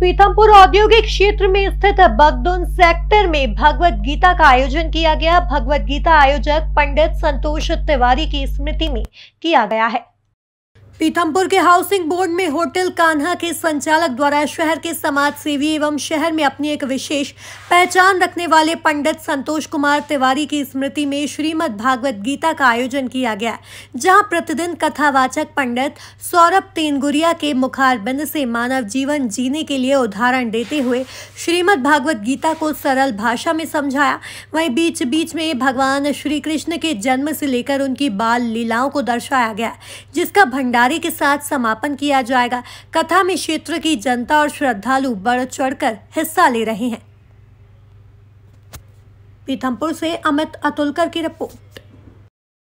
पीथमपुर औद्योगिक क्षेत्र में स्थित बगदुन सेक्टर में भगवत गीता का आयोजन किया गया भगवत गीता आयोजक पंडित संतोष तिवारी की स्मृति में किया गया है पीथमपुर के हाउसिंग बोर्ड में होटल कान्हा के संचालक द्वारा शहर के समाज सेवी एवं शहर में अपनी एक विशेष पहचान रखने वाले पंडित संतोष कुमार तिवारी की स्मृति में श्रीमद् भागवत गीता का आयोजन किया गया जहां प्रतिदिन कथावाचक पंडित सौरभ तेनगुरिया के मुखारबिंद से मानव जीवन जीने के लिए उदाहरण देते हुए श्रीमद भागवत गीता को सरल भाषा में समझाया वही बीच बीच में भगवान श्री कृष्ण के जन्म से लेकर उनकी बाल लीलाओं को दर्शाया गया जिसका भंडार ताली के साथ समापन किया जाएगा कथा में क्षेत्र की जनता और श्रद्धालु बढ़ चढ़कर हिस्सा ले रहे हैं पीथमपुर से अमित अतुलकर की रिपोर्ट